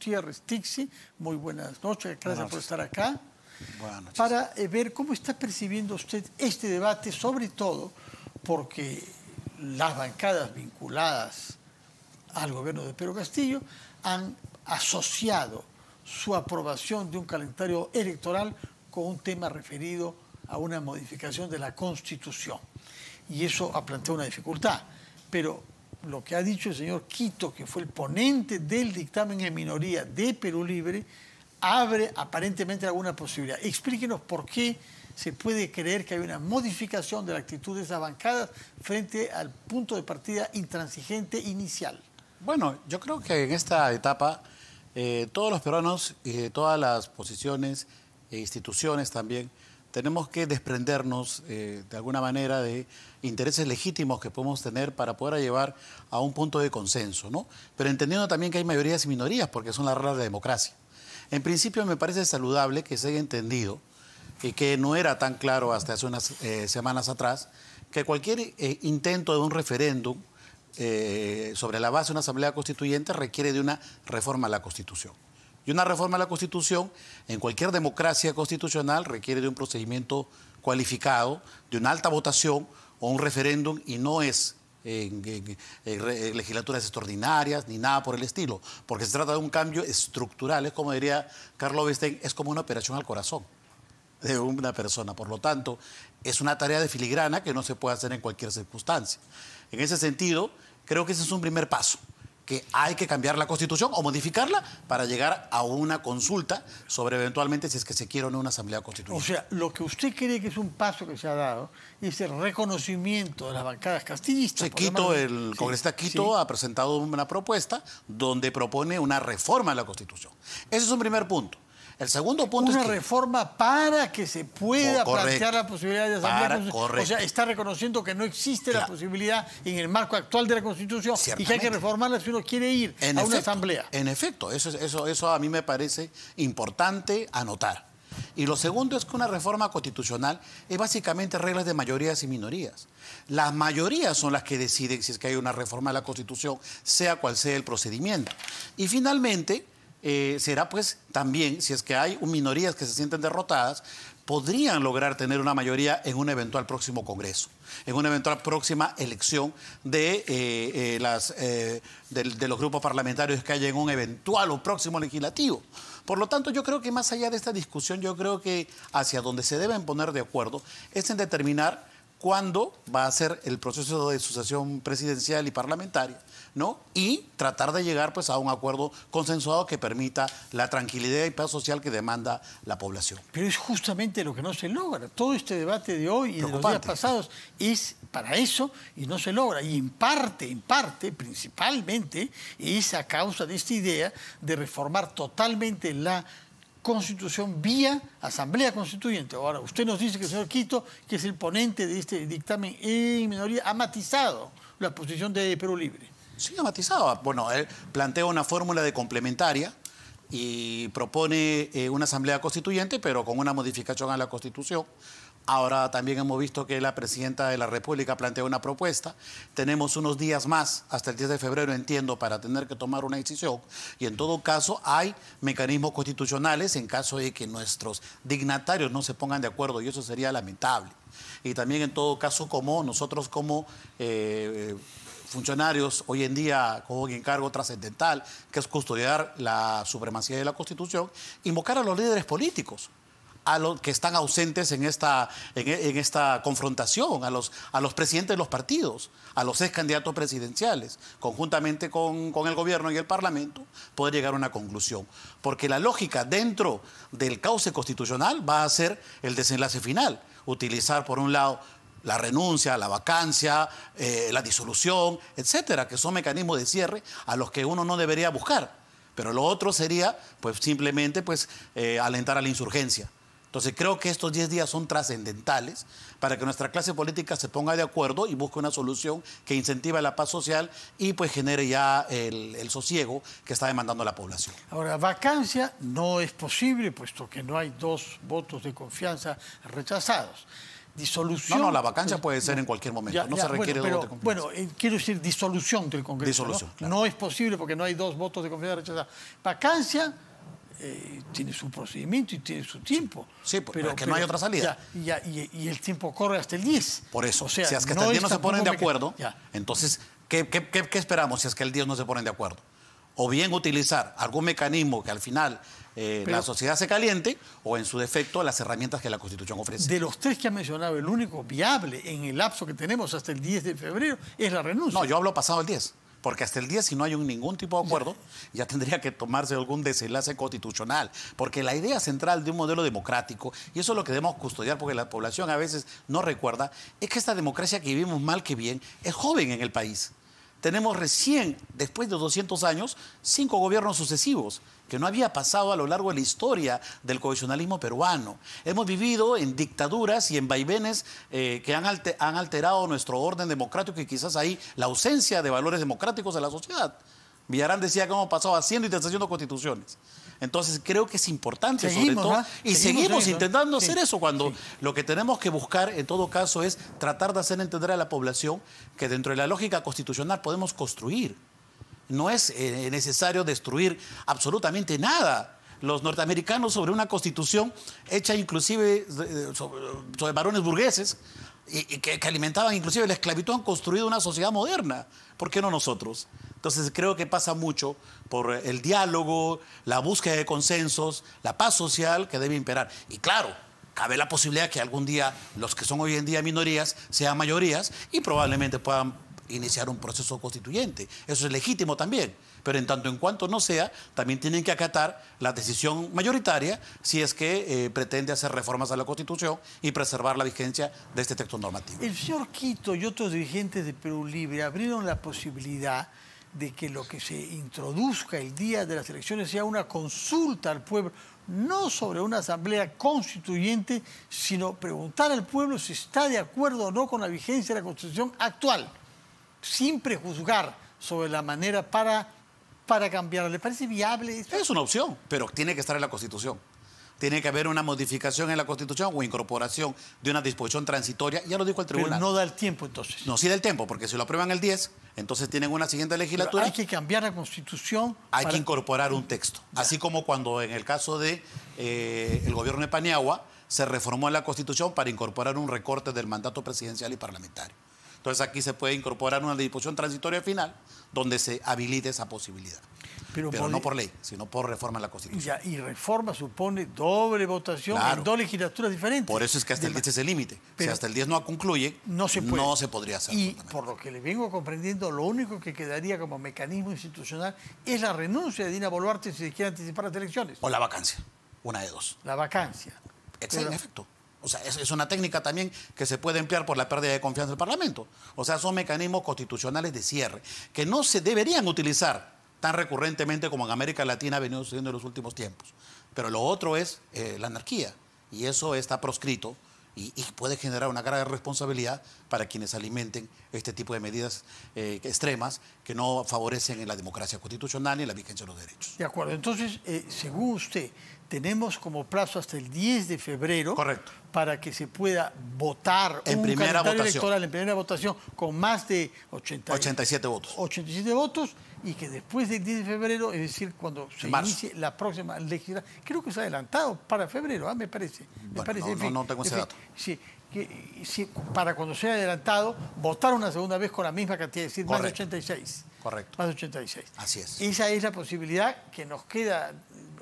Tierra Tixi. Muy buenas noches, gracias, por estar acá. Para eh, ver cómo está percibiendo usted este debate, sobre todo porque las bancadas vinculadas al gobierno de Pedro Castillo han asociado su aprobación de un calendario electoral con un tema referido a una modificación de la Constitución. Y eso ha planteado una dificultad. Pero lo que ha dicho el señor Quito, que fue el ponente del dictamen en minoría de Perú Libre, abre aparentemente alguna posibilidad. Explíquenos por qué se puede creer que hay una modificación de la actitud de esas bancadas frente al punto de partida intransigente inicial. Bueno, yo creo que en esta etapa eh, todos los peruanos y todas las posiciones e instituciones también tenemos que desprendernos eh, de alguna manera de intereses legítimos que podemos tener para poder llevar a un punto de consenso, ¿no? Pero entendiendo también que hay mayorías y minorías, porque son las reglas de la democracia. En principio me parece saludable que se haya entendido y que no era tan claro hasta hace unas eh, semanas atrás que cualquier eh, intento de un referéndum sobre la base de una asamblea constituyente requiere de una reforma a la Constitución. Y una reforma a la Constitución, en cualquier democracia constitucional, requiere de un procedimiento cualificado, de una alta votación o un referéndum y no es en, legislaturas extraordinarias ni nada por el estilo, porque se trata de un cambio estructural, es como diría Carlos Vesten, es como una operación al corazón de una persona, por lo tanto, es una tarea de filigrana que no se puede hacer en cualquier circunstancia. En ese sentido, creo que ese es un primer paso que hay que cambiar la constitución o modificarla para llegar a una consulta sobre eventualmente si es que se quiere o no una asamblea constituyente. O sea, lo que usted cree que es un paso que se ha dado es el reconocimiento de las bancadas castillistas. Quito, el congresista Quito ha presentado una propuesta donde propone una reforma de la constitución. Ese es un primer punto. El segundo punto Una es una reforma para que se pueda oh, plantear la posibilidad de asamblea O sea, está reconociendo que no existe la posibilidad en el marco actual de la Constitución y que hay que reformarla si uno quiere ir a una asamblea. En efecto, eso, eso, eso a mí me parece importante anotar. Y lo segundo es que una reforma constitucional es básicamente reglas de mayorías y minorías. Las mayorías son las que deciden si es que hay una reforma de la Constitución, sea cual sea el procedimiento. Y finalmente, eh, será pues también, si es que hay minorías que se sienten derrotadas, podrían lograr tener una mayoría en un eventual próximo Congreso, en una eventual próxima elección de, eh, eh, las, de, los grupos parlamentarios que haya en un eventual o próximo legislativo. Por lo tanto, yo creo que más allá de esta discusión, yo creo que hacia donde se deben poner de acuerdo es en determinar cuándo va a ser el proceso de sucesión presidencial y parlamentaria, ¿no? Y tratar de llegar pues a un acuerdo consensuado que permita la tranquilidad y paz social que demanda la población. Pero es justamente lo que no se logra. Todo este debate de hoy y de los días pasados es para eso y no se logra. Y en parte, en parte, principalmente, es a causa de esta idea de reformar totalmente la constitución vía asamblea constituyente. Ahora, usted nos dice que el señor Quito, que es el ponente de este dictamen en minoría, ha matizado la posición de Perú Libre. Sí, ha matizado. Bueno, él plantea una fórmula de complementaria y propone eh, una asamblea constituyente, pero con una modificación a la constitución Ahora también hemos visto que la presidenta de la República plantea una propuesta. Tenemos unos días más, hasta el 10 de febrero, entiendo, para tener que tomar una decisión. Y en todo caso, hay mecanismos constitucionales en caso de que nuestros dignatarios no se pongan de acuerdo, y eso sería lamentable. Y también, en todo caso, como nosotros como... Eh, eh, funcionarios hoy en día con un encargo trascendental, que es custodiar la supremacía de la Constitución, invocar a los líderes políticos a los que están ausentes en esta, en, esta confrontación, a los, presidentes de los partidos, a los ex candidatos presidenciales, conjuntamente con, el gobierno y el parlamento, poder llegar a una conclusión. Porque la lógica dentro del cauce constitucional va a ser el desenlace final. Utilizar, por un lado, la renuncia, la vacancia, eh, la disolución, etcétera, que son mecanismos de cierre a los que uno no debería buscar. Pero lo otro sería, pues simplemente, pues eh, alentar a la insurgencia. Entonces creo que estos 10 días son trascendentales para que nuestra clase política se ponga de acuerdo y busque una solución que incentive la paz social y pues genere ya el, sosiego que está demandando la población. Ahora, vacancia no es posible puesto que no hay dos votos de confianza rechazados. Disolución. No, no, la vacancia puede ser en cualquier momento, no se requiere bueno, dos de confianza. Bueno, eh, quiero decir disolución del Congreso. ¿no? no es posible porque no hay dos votos de confianza rechazados. Vacancia eh, tiene su procedimiento y tiene su tiempo. Sí, pues, pero, es que no hay otra salida. y, el tiempo corre hasta el 10. Por eso, si es que hasta el 10 no se ponen de acuerdo, entonces, ¿qué, esperamos si es que el 10 no se ponen de acuerdo? O bien utilizar algún mecanismo que al final eh, la sociedad se caliente o en su defecto las herramientas que la Constitución ofrece. De los tres que ha mencionado, el único viable en el lapso que tenemos hasta el 10 de febrero es la renuncia. No, yo hablo pasado el 10 porque hasta el día si no hay un, ningún tipo de acuerdo, ya tendría que tomarse algún desenlace constitucional, porque la idea central de un modelo democrático, y eso es lo que debemos custodiar porque la población a veces no recuerda, es que esta democracia que vivimos mal que bien es joven en el país tenemos recién, después de 200 años, cinco gobiernos sucesivos, que no había pasado a lo largo de la historia del cohesionalismo peruano. Hemos vivido en dictaduras y en vaivenes eh, que han, alterado nuestro orden democrático y quizás ahí la ausencia de valores democráticos de la sociedad. Villarán decía que hemos pasado haciendo y deshaciendo constituciones. Entonces creo que es importante, sobre todo. ¿ah? Y seguimos, intentando hacer eso cuando lo que tenemos que buscar, en todo caso, es tratar de hacer entender a la población que dentro de la lógica constitucional podemos construir. No es eh, necesario destruir absolutamente nada los norteamericanos sobre una constitución hecha inclusive eh, sobre varones burgueses y, que, que, alimentaban inclusive la esclavitud, han construido una sociedad moderna. ¿Por qué no nosotros? Entonces creo que pasa mucho por el diálogo, la búsqueda de consensos, la paz social que debe imperar. Y claro, cabe la posibilidad que algún día los que son hoy en día minorías sean mayorías y probablemente puedan iniciar un proceso constituyente. Eso es legítimo también. Pero en tanto en cuanto no sea, también tienen que acatar la decisión mayoritaria si es que eh, pretende hacer reformas a la Constitución y preservar la vigencia de este texto normativo. El señor Quito y otros dirigentes de Perú Libre abrieron la posibilidad de que lo que se introduzca el día de las elecciones sea una consulta al pueblo, no sobre una asamblea constituyente, sino preguntar al pueblo si está de acuerdo o no con la vigencia de la constitución actual. Siempre juzgar sobre la manera para, para cambiarlo. ¿Le parece viable? Es una opción, pero tiene que estar en la Constitución. Tiene que haber una modificación en la Constitución o incorporación de una disposición transitoria. Ya lo dijo el tribunal. no da el tiempo entonces. No, sí da el tiempo, porque si lo aprueban el 10, entonces tienen una siguiente legislatura. hay que cambiar la Constitución. Hay que incorporar un texto. Así como cuando en el caso de eh, gobierno de Paniagua se reformó la Constitución para incorporar un recorte del mandato presidencial y parlamentario. Entonces aquí se puede incorporar una disposición transitoria final donde se habilite esa posibilidad. Pero, no por ley, sino por reforma de la Constitución. y reforma supone doble votación en dos legislaturas diferentes. Por eso es que hasta el 10 es el límite. Si hasta el 10 no concluye, no se, no se podría hacer. Y por lo que le vengo comprendiendo, lo único que quedaría como mecanismo institucional es la renuncia de Dina Boluarte si se quiere anticipar las elecciones. O la vacancia, una de dos. La vacancia. Exacto, o sea, es, una técnica también que se puede emplear por la pérdida de confianza del Parlamento. O sea, son mecanismos constitucionales de cierre que no se deberían utilizar tan recurrentemente como en América Latina ha venido sucediendo en los últimos tiempos. Pero lo otro es eh, la anarquía y eso está proscrito y, puede generar una grave responsabilidad para quienes alimenten este tipo de medidas eh, extremas que no favorecen en la democracia constitucional ni la vigencia de los derechos. De acuerdo, entonces, eh, según usted, tenemos como plazo hasta el 10 de febrero Correcto. para que se pueda votar en primera votación. electoral en primera votación con más de 80, 87 votos. 87 votos y que después del 10 de febrero, es decir, cuando se inicie la próxima legislatura, creo que se ha adelantado para febrero, ¿ah? me parece. no, tengo ese dato. sí, para cuando sea adelantado, votar una segunda vez con la misma cantidad, es decir, más de 86. Correcto. Más de 86. Así es. Esa es la posibilidad que nos queda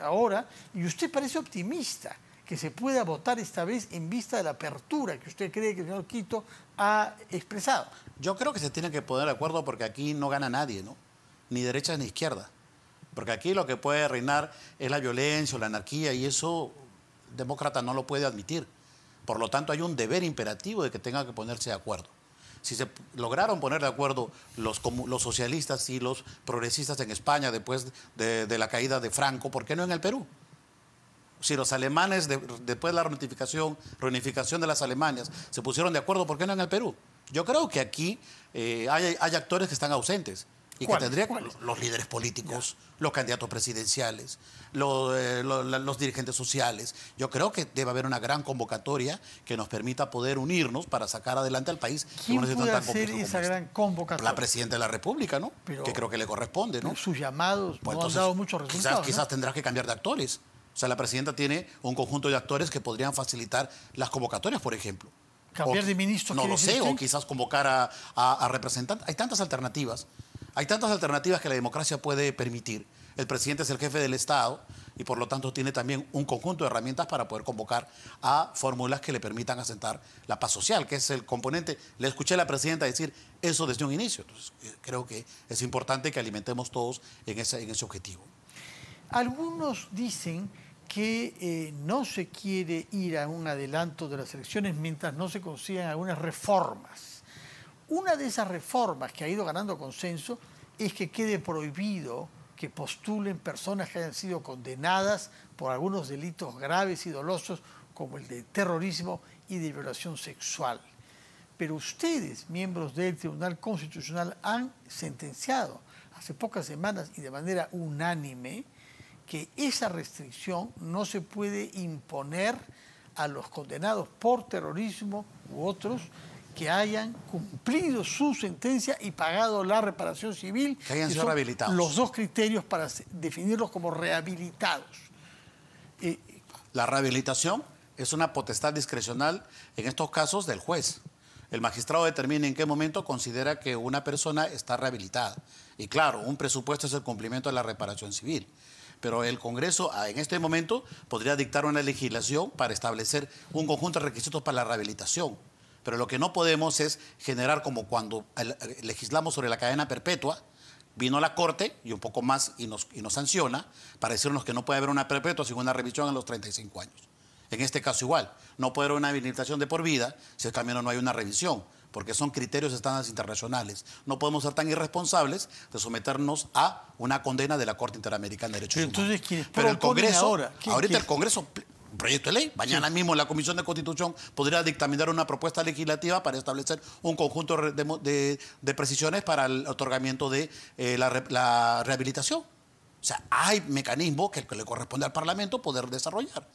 ahora, y usted parece optimista que se pueda votar esta vez en vista de la apertura que usted cree que el señor Quito ha expresado. Yo creo que se tiene que poner de acuerdo porque aquí no gana nadie, ¿no? ni derecha ni izquierda. Porque aquí lo que puede reinar es la violencia o la anarquía y eso demócrata no lo puede admitir. Por lo tanto, hay un deber imperativo de que tenga que ponerse de acuerdo. Si se lograron poner de acuerdo los, socialistas y los progresistas en España después de, la caída de Franco, ¿por qué no en el Perú? Si los alemanes, después de la reunificación, reunificación de las Alemanias, se pusieron de acuerdo, ¿por qué no en el Perú? Yo creo que aquí eh, hay actores que están ausentes y que tendría los, los líderes políticos, los candidatos presidenciales, eh, los, dirigentes sociales. Yo creo que debe haber una gran convocatoria que nos permita poder unirnos para sacar adelante al país. ¿Quién puede tan hacer esa gran convocatoria? La presidenta de la República, ¿no? que creo que le corresponde, ¿no? Sus llamados pues dado muchos resultados. Quizás, quizás tendrás que cambiar de actores. O sea, la presidenta tiene un conjunto de actores que podrían facilitar las convocatorias, por ejemplo. ¿Cambiar de ministro? No lo sé, o quizás convocar a representantes. Hay tantas alternativas. Hay tantas alternativas que la democracia puede permitir. El presidente es el jefe del Estado y por lo tanto tiene también un conjunto de herramientas para poder convocar a fórmulas que le permitan asentar la paz social, que es el componente. Le escuché a la presidenta decir eso desde un inicio. Entonces, eh, creo que es importante que alimentemos todos en ese, en ese objetivo. Algunos dicen que eh, no se quiere ir a un adelanto de las elecciones mientras no se consigan algunas reformas. Una de esas reformas que ha ido ganando consenso es que quede prohibido que postulen personas que hayan sido condenadas por algunos delitos graves y dolosos como el de terrorismo y de violación sexual. Pero ustedes, miembros del Tribunal Constitucional, han sentenciado hace pocas semanas y de manera unánime que esa restricción no se puede imponer a los condenados por terrorismo u otros que hayan cumplido su sentencia y pagado la reparación civil. Que hayan sido rehabilitados. Los dos criterios para definirlos como rehabilitados. Eh, la rehabilitación es una potestad discrecional, en estos casos, del juez. El magistrado determina en qué momento considera que una persona está rehabilitada. Y claro, un presupuesto es el cumplimiento de la reparación civil. Pero el Congreso ah, en este momento podría dictar una legislación para establecer un conjunto de requisitos para la rehabilitación. Pero lo que no podemos es generar como cuando eh, legislamos sobre la cadena perpetua, vino la Corte y un poco más y nos, nos sanciona para decirnos que no puede haber una perpetua sin una revisión a los 35 años. En este caso igual, no puede haber una habilitación de por vida si el camino no hay una revisión, porque son criterios estándares internacionales. No podemos ser tan irresponsables de someternos a una condena de la Corte Interamericana de Derechos Humanos. Pero el Congreso, ahora? ahorita el Congreso proyecto de ley. Mañana mismo la Comisión de Constitución podría dictaminar una propuesta legislativa para establecer un conjunto de, precisiones para el otorgamiento de eh, la, rehabilitación. O sea, hay mecanismos que, le corresponde al Parlamento poder desarrollar.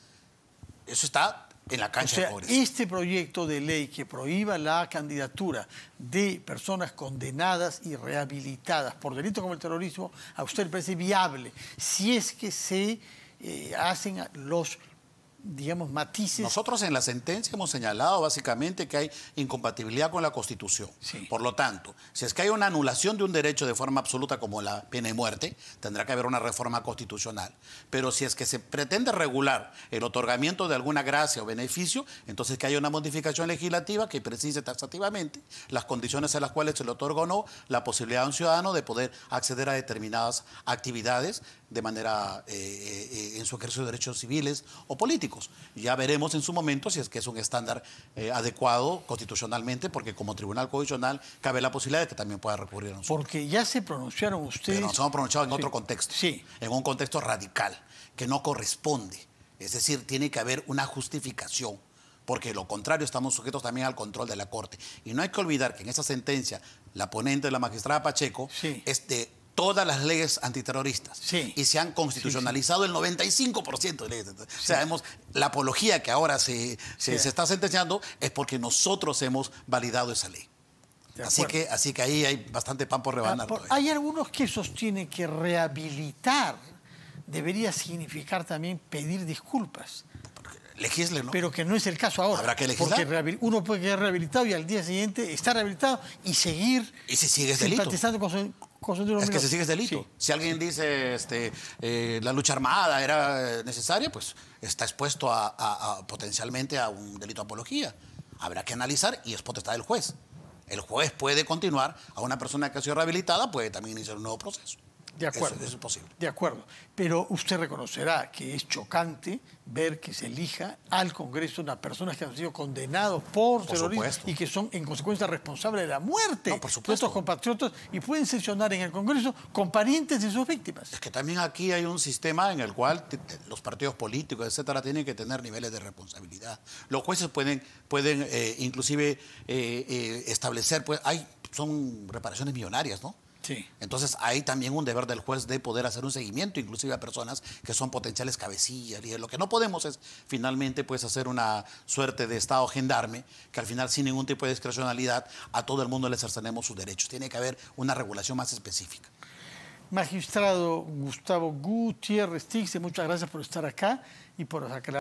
Eso está en la cancha o sea, de Este proyecto de ley que prohíba la candidatura de personas condenadas y rehabilitadas por delitos como el terrorismo, ¿a usted le parece viable si es que se eh, hacen los digamos, matices. Nosotros en la sentencia hemos señalado básicamente que hay incompatibilidad con la Constitución. Por lo tanto, si es que hay una anulación de un derecho de forma absoluta como la pena de muerte, tendrá que haber una reforma constitucional. Pero si es que se pretende regular el otorgamiento de alguna gracia o beneficio, entonces que haya una modificación legislativa que precise taxativamente las condiciones en las cuales se le otorga o no la posibilidad a un ciudadano de poder acceder a determinadas actividades de manera eh, eh, eh, en su ejercicio de derechos civiles o políticos. Ya veremos en su momento si es que es un estándar eh, adecuado constitucionalmente, porque como tribunal constitucional cabe la posibilidad de que también pueda recurrir a nosotros. Porque ya se pronunciaron ustedes. Pero nos hemos pronunciado en otro contexto. Sí. En un contexto radical, que no corresponde. Es decir, tiene que haber una justificación porque lo contrario estamos sujetos también al control de la Corte. Y no hay que olvidar que en esa sentencia, la ponente de la magistrada Pacheco sí. Este, todas las leyes antiterroristas y se han constitucionalizado el 95% de leyes. O sea, la apología que ahora se, se, está sentenciando es porque nosotros hemos validado esa ley. Así que, así que ahí hay bastante pan por ah, rebanar. hay algunos que sostienen que rehabilitar debería significar también pedir disculpas. Legisle, ¿no? Pero que no es el caso ahora. Habrá que legislar. Porque uno puede quedar rehabilitado y al día siguiente estar rehabilitado y seguir y si sigues delito. con es que se sigue el delito. Si alguien dice este, eh, la lucha armada era necesaria, pues está expuesto a, potencialmente a un delito de apología. Habrá que analizar y es potestad del juez. El juez puede continuar, a una persona que ha sido rehabilitada puede también iniciar un nuevo proceso. De acuerdo. es posible. De acuerdo. Pero usted reconocerá que es chocante ver que se elija al Congreso unas personas que han sido condenados por, terrorismo y que son en consecuencia responsables de la muerte de estos compatriotas y pueden sesionar en el Congreso con parientes de sus víctimas. Es que también aquí hay un sistema en el cual los partidos políticos, etcétera, tienen que tener niveles de responsabilidad. Los jueces pueden, pueden eh, inclusive eh, eh, establecer, pues, hay, son reparaciones millonarias, ¿no? Entonces hay también un deber del juez de poder hacer un seguimiento, inclusive a personas que son potenciales cabecillas. Y lo que no podemos es finalmente pues, hacer una suerte de Estado gendarme, que al final sin ningún tipo de discrecionalidad a todo el mundo le cercenemos sus derechos. Tiene que haber una regulación más específica. Magistrado Gustavo Gutiérrez Tixe, muchas gracias por estar acá y por aclarar.